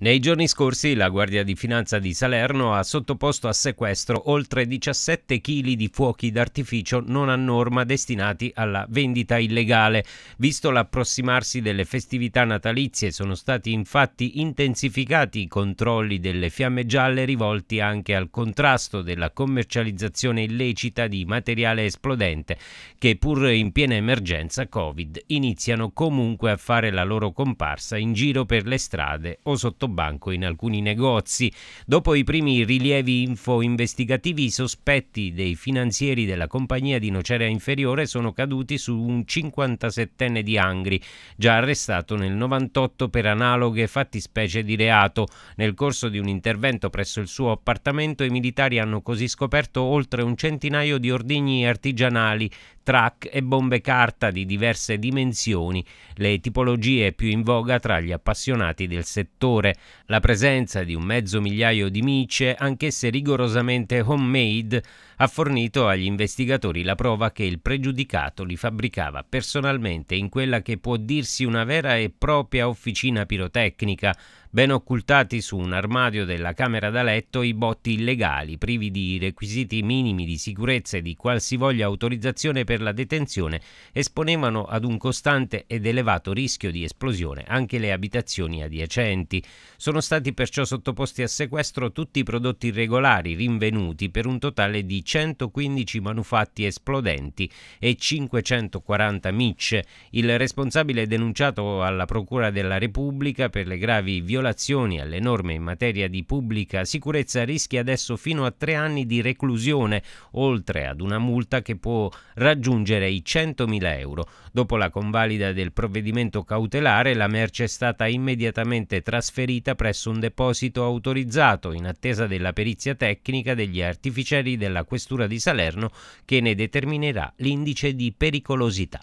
Nei giorni scorsi la Guardia di Finanza di Salerno ha sottoposto a sequestro oltre 17 kg di fuochi d'artificio non a norma destinati alla vendita illegale. Visto l'approssimarsi delle festività natalizie sono stati infatti intensificati i controlli delle fiamme gialle rivolti anche al contrasto della commercializzazione illecita di materiale esplodente che pur in piena emergenza Covid iniziano comunque a fare la loro comparsa in giro per le strade o sotto banco in alcuni negozi. Dopo i primi rilievi info investigativi, i sospetti dei finanzieri della compagnia di Nocera Inferiore sono caduti su un 57enne di Angri, già arrestato nel 98 per analoghe fattispecie di reato. Nel corso di un intervento presso il suo appartamento i militari hanno così scoperto oltre un centinaio di ordigni artigianali, track e bombe carta di diverse dimensioni, le tipologie più in voga tra gli appassionati del settore. La presenza di un mezzo migliaio di micce, anch'esse rigorosamente homemade, ha fornito agli investigatori la prova che il pregiudicato li fabbricava personalmente in quella che può dirsi una vera e propria officina pirotecnica, ben occultati su un armadio della camera da letto i botti illegali, privi di requisiti minimi di sicurezza e di qualsivoglia autorizzazione per la detenzione, esponevano ad un costante ed elevato rischio di esplosione anche le abitazioni adiacenti. Sono stati perciò sottoposti a sequestro tutti i prodotti regolari rinvenuti per un totale di 115 manufatti esplodenti e 540 micce. Il responsabile denunciato alla Procura della Repubblica per le gravi violazioni violazioni alle norme in materia di pubblica sicurezza rischia adesso fino a tre anni di reclusione, oltre ad una multa che può raggiungere i 100.000 euro. Dopo la convalida del provvedimento cautelare, la merce è stata immediatamente trasferita presso un deposito autorizzato in attesa della perizia tecnica degli artificieri della Questura di Salerno che ne determinerà l'indice di pericolosità.